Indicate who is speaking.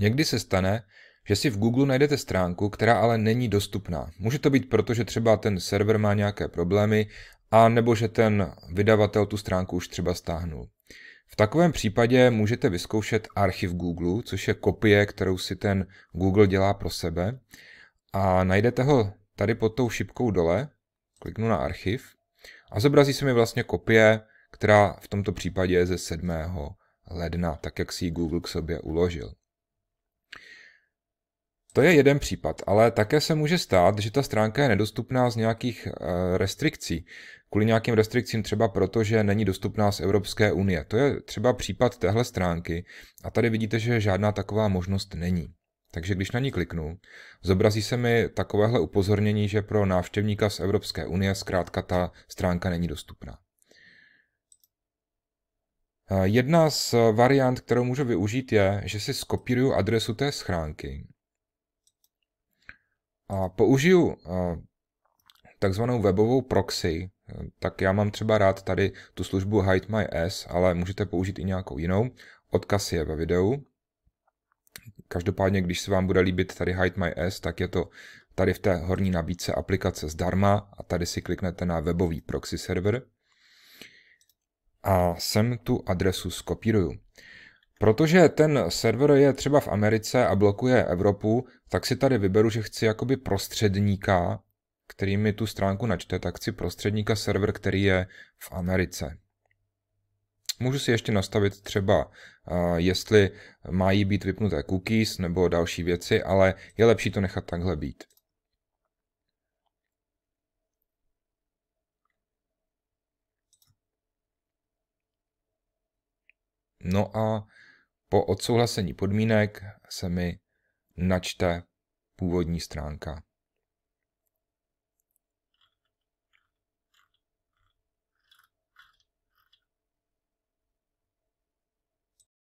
Speaker 1: Někdy se stane, že si v Google najdete stránku, která ale není dostupná. Může to být proto, že třeba ten server má nějaké problémy, a nebo že ten vydavatel tu stránku už třeba stáhnul. V takovém případě můžete vyzkoušet archiv Google, což je kopie, kterou si ten Google dělá pro sebe. A najdete ho tady pod tou šipkou dole, kliknu na archiv a zobrazí se mi vlastně kopie, která v tomto případě je ze 7. ledna, tak jak si ji Google k sobě uložil. To je jeden případ, ale také se může stát, že ta stránka je nedostupná z nějakých eh, restrikcí. Kvůli nějakým restrikcím třeba proto, že není dostupná z Evropské unie. To je třeba případ téhle stránky a tady vidíte, že žádná taková možnost není. Takže když na ní kliknu, zobrazí se mi takovéhle upozornění, že pro návštěvníka z Evropské unie zkrátka ta stránka není dostupná. Eh, jedna z variant, kterou můžu využít, je, že si skopíruju adresu té schránky a použiju takzvanou webovou proxy, e, tak já mám třeba rád tady tu službu Hide My S, ale můžete použít i nějakou jinou. Odkaz je ve videu. Každopádně, když se vám bude líbit tady Hide My S, tak je to tady v té horní nabídce aplikace zdarma a tady si kliknete na webový proxy server a sem tu adresu skopíruju. Protože ten server je třeba v Americe a blokuje Evropu, tak si tady vyberu, že chci jakoby prostředníka, který mi tu stránku načte, tak chci prostředníka server, který je v Americe. Můžu si ještě nastavit třeba, eh, jestli mají být vypnuté cookies nebo další věci, ale je lepší to nechat takhle být. No a po odsouhlasení podmínek se mi načte původní stránka.